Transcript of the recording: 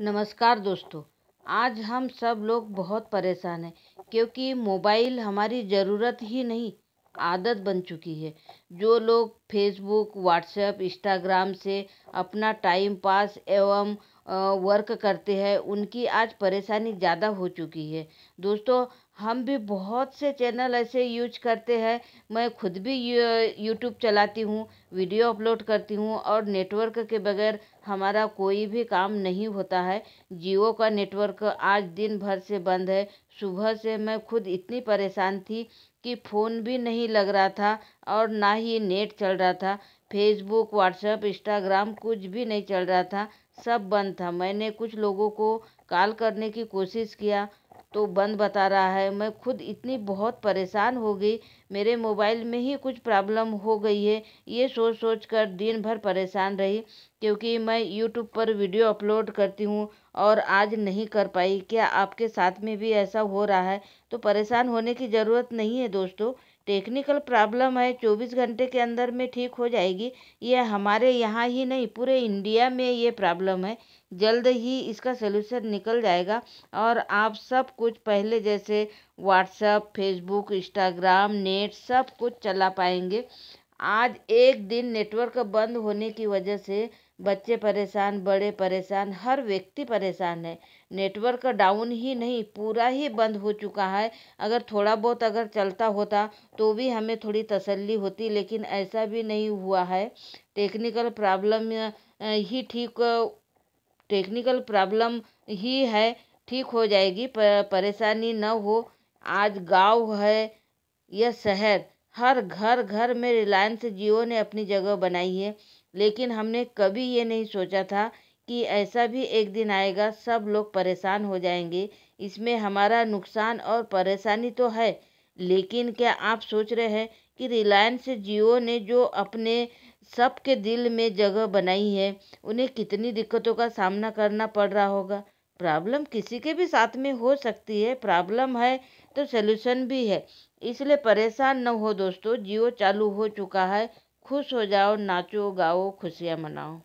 नमस्कार दोस्तों आज हम सब लोग बहुत परेशान हैं क्योंकि मोबाइल हमारी ज़रूरत ही नहीं आदत बन चुकी है जो लोग फेसबुक व्हाट्सएप इंस्टाग्राम से अपना टाइम पास एवं वर्क करते हैं उनकी आज परेशानी ज़्यादा हो चुकी है दोस्तों हम भी बहुत से चैनल ऐसे यूज करते हैं मैं खुद भी यूट्यूब चलाती हूँ वीडियो अपलोड करती हूँ और नेटवर्क के बगैर हमारा कोई भी काम नहीं होता है जियो का नेटवर्क आज दिन भर से बंद है सुबह से मैं खुद इतनी परेशान थी कि फ़ोन भी नहीं लग रहा था और ना ही नेट चल रहा था फेसबुक व्हाट्सअप इंस्टाग्राम कुछ भी नहीं चल रहा था सब बंद था मैंने कुछ लोगों को कॉल करने की कोशिश किया तो बंद बता रहा है मैं खुद इतनी बहुत परेशान हो गई मेरे मोबाइल में ही कुछ प्रॉब्लम हो गई है ये सोच सोच कर दिन भर परेशान रही क्योंकि मैं यूट्यूब पर वीडियो अपलोड करती हूँ और आज नहीं कर पाई क्या आपके साथ में भी ऐसा हो रहा है तो परेशान होने की ज़रूरत नहीं है दोस्तों टेक्निकल प्रॉब्लम है चौबीस घंटे के अंदर में ठीक हो जाएगी ये हमारे यहाँ ही नहीं पूरे इंडिया में ये प्रॉब्लम है जल्द ही इसका सलूशन निकल जाएगा और आप सब कुछ पहले जैसे व्हाट्सअप फेसबुक इंस्टाग्राम नेट सब कुछ चला पाएंगे आज एक दिन नेटवर्क बंद होने की वजह से बच्चे परेशान बड़े परेशान हर व्यक्ति परेशान है नेटवर्क डाउन ही नहीं पूरा ही बंद हो चुका है अगर थोड़ा बहुत अगर चलता होता तो भी हमें थोड़ी तसल्ली होती लेकिन ऐसा भी नहीं हुआ है टेक्निकल प्रॉब्लम ही ठीक टेक्निकल प्रॉब्लम ही है ठीक हो जाएगी परेशानी ना हो आज गांव है या शहर हर घर घर में रिलायंस जियो ने अपनी जगह बनाई है लेकिन हमने कभी ये नहीं सोचा था कि ऐसा भी एक दिन आएगा सब लोग परेशान हो जाएंगे इसमें हमारा नुकसान और परेशानी तो है लेकिन क्या आप सोच रहे हैं कि रिलायंस जियो ने जो अपने सबके दिल में जगह बनाई है उन्हें कितनी दिक्कतों का सामना करना पड़ रहा होगा प्रॉब्लम किसी के भी साथ में हो सकती है प्रॉब्लम है तो सोल्यूशन भी है इसलिए परेशान न हो दोस्तों जियो चालू हो चुका है खुश हो जाओ नाचो गाओ खुशियाँ मनाओ